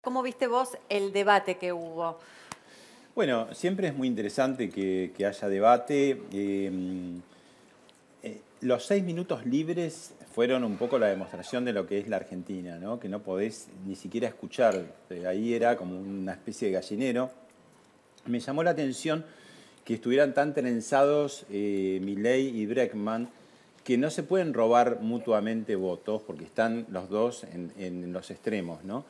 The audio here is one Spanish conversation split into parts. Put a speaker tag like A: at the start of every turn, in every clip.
A: ¿Cómo viste vos el debate que hubo?
B: Bueno, siempre es muy interesante que, haya debate. Eh, eh, los seis minutos libres fueron un poco la demostración de lo que es la Argentina, ¿no? que no podés ni siquiera escuchar. Eh, ahí era como una especie de gallinero. Me llamó la atención que estuvieran tan trenzados eh, Milley y Breckman que no se pueden robar mutuamente votos porque están los dos en, los extremos, ¿no?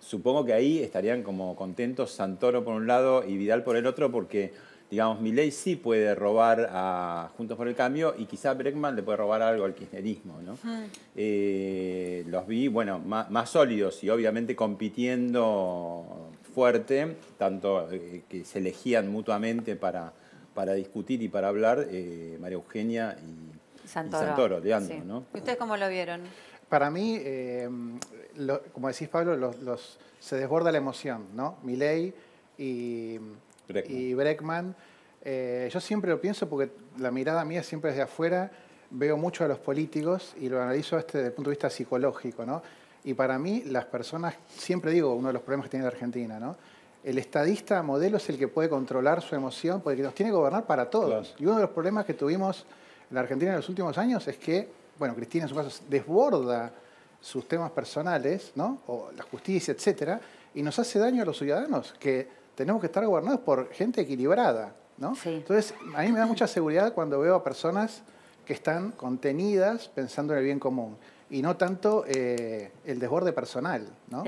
B: Supongo que ahí estarían como contentos Santoro por un lado y Vidal por el otro porque digamos, Milei sí puede robar a Juntos por el Cambio y quizá Breckman le puede robar algo al kirchnerismo, ¿no? Ah. Eh, los vi, bueno, más, sólidos y obviamente compitiendo fuerte, tanto eh, que se elegían mutuamente para, para discutir y para hablar, eh, María Eugenia y
A: Santoro, Santoro de ¿no? ¿Y
B: ustedes cómo lo vieron?
A: Para mí, eh, como decís Pablo, los, se desborda la emoción, ¿no? Milei y Breckman. Y eh, yo siempre lo pienso porque la mirada mía siempre es de afuera, veo mucho a los políticos y lo analizo este desde el punto de vista psicológico, ¿no? Y para mí, las personas, siempre digo, uno de los problemas que tiene la Argentina, ¿no? El estadista modelo es el que puede controlar su emoción porque nos tiene que gobernar para todos. Y uno de los problemas que tuvimos la Argentina en los últimos años es que, bueno, Cristina en su caso desborda sus temas personales, ¿no? O la justicia, etcétera, y nos hace daño a los ciudadanos, que tenemos que estar gobernados por gente equilibrada, ¿no? Entonces, a mí me da mucha seguridad cuando veo a personas que están contenidas pensando en el bien común y no tanto eh, el desborde personal, ¿no?